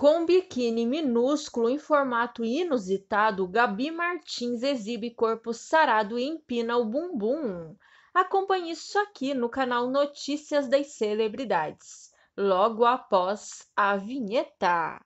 Com biquíni minúsculo em formato inusitado, Gabi Martins exibe corpo sarado e empina o bumbum. Acompanhe isso aqui no canal Notícias das Celebridades, logo após a vinheta.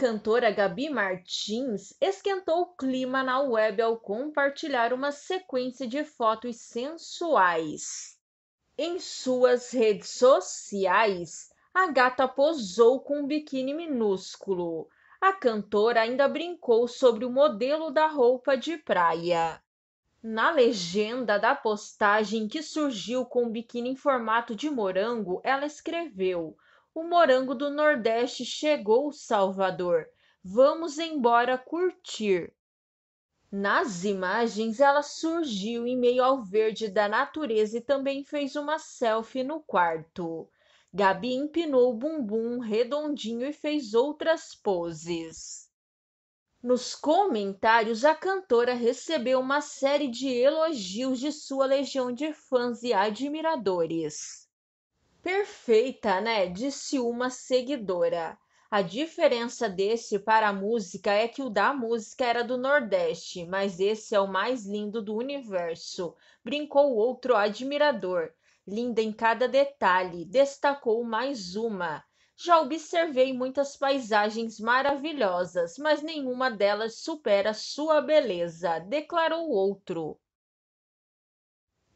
cantora Gabi Martins esquentou o clima na web ao compartilhar uma sequência de fotos sensuais. Em suas redes sociais, a gata posou com um biquíni minúsculo. A cantora ainda brincou sobre o modelo da roupa de praia. Na legenda da postagem que surgiu com o biquíni em formato de morango, ela escreveu: o morango do Nordeste chegou, Salvador. Vamos embora curtir. Nas imagens, ela surgiu em meio ao verde da natureza e também fez uma selfie no quarto. Gabi empinou o bumbum redondinho e fez outras poses. Nos comentários, a cantora recebeu uma série de elogios de sua legião de fãs e admiradores perfeita, né? Disse uma seguidora. A diferença desse para a música é que o da música era do Nordeste, mas esse é o mais lindo do universo, brincou outro admirador. Linda em cada detalhe, destacou mais uma. Já observei muitas paisagens maravilhosas, mas nenhuma delas supera sua beleza, declarou outro